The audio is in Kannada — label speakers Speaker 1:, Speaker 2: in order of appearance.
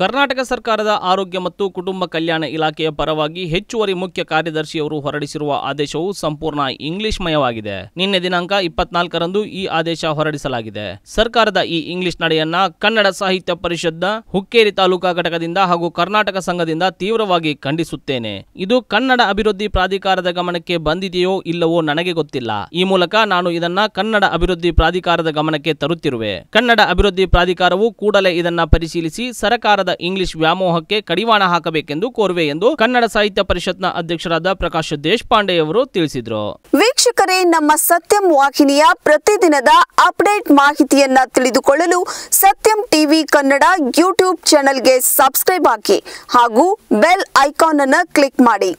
Speaker 1: ಕರ್ನಾಟಕ ಸರ್ಕಾರದ ಆರೋಗ್ಯ ಮತ್ತು ಕುಟುಂಬ ಕಲ್ಯಾಣ ಇಲಾಖೆಯ ಪರವಾಗಿ ಹೆಚ್ಚುವರಿ ಮುಖ್ಯ ಕಾರ್ಯದರ್ಶಿಯವರು ಹೊರಡಿಸಿರುವ ಆದೇಶವು ಸಂಪೂರ್ಣ ಇಂಗ್ಲಿಷ್ಮಯವಾಗಿದೆ ನಿನ್ನೆ ದಿನಾಂಕ ಇಪ್ಪತ್ನಾಲ್ಕರಂದು ಈ ಆದೇಶ ಹೊರಡಿಸಲಾಗಿದೆ ಸರ್ಕಾರದ ಈ ಇಂಗ್ಲಿಷ್ ನಡೆಯನ್ನ ಕನ್ನಡ ಸಾಹಿತ್ಯ ಪರಿಷತ್ನ ಹುಕ್ಕೇರಿ ತಾಲೂಕಾ ಘಟಕದಿಂದ ಹಾಗೂ ಕರ್ನಾಟಕ ಸಂಘದಿಂದ ತೀವ್ರವಾಗಿ ಖಂಡಿಸುತ್ತೇನೆ ಇದು ಕನ್ನಡ ಅಭಿವೃದ್ಧಿ ಪ್ರಾಧಿಕಾರದ ಗಮನಕ್ಕೆ ಬಂದಿದೆಯೋ ಇಲ್ಲವೋ ನನಗೆ ಗೊತ್ತಿಲ್ಲ ಈ ಮೂಲಕ ನಾನು ಇದನ್ನ ಕನ್ನಡ ಅಭಿವೃದ್ಧಿ ಪ್ರಾಧಿಕಾರದ ಗಮನಕ್ಕೆ ತರುತ್ತಿರುವೆ ಕನ್ನಡ ಅಭಿವೃದ್ಧಿ ಪ್ರಾಧಿಕಾರವು ಕೂಡಲೇ ಇದನ್ನ ಪರಿಶೀಲಿಸಿ ಸರ್ಕಾರ ಕನ್ನಡದ ಇಂಗ್ಲಿಷ್ ವ್ಯಾಮೋಹಕ್ಕೆ ಕಡಿವಾಣ ಹಾಕಬೇಕೆಂದು ಕೋರುವೆ ಎಂದು ಕನ್ನಡ ಸಾಹಿತ್ಯ ಪರಿಷತ್ನ ಅಧ್ಯಕ್ಷರಾದ ಪ್ರಕಾಶ್ ಅವರು ತಿಳಿಸಿದರು
Speaker 2: ವೀಕ್ಷಕರೇ ನಮ್ಮ ಸತ್ಯಂ ವಾಹಿನಿಯ ಪ್ರತಿದಿನದ ಅಪ್ಡೇಟ್ ಮಾಹಿತಿಯನ್ನ ತಿಳಿದುಕೊಳ್ಳಲು ಸತ್ಯಂ ಟಿವಿ ಕನ್ನಡ ಯೂಟ್ಯೂಬ್ ಚಾನೆಲ್ಗೆ ಸಬ್ಸ್ಕ್ರೈಬ್ ಹಾಕಿ ಹಾಗೂ ಬೆಲ್ ಐಕಾನ್ ಅನ್ನು ಕ್ಲಿಕ್ ಮಾಡಿ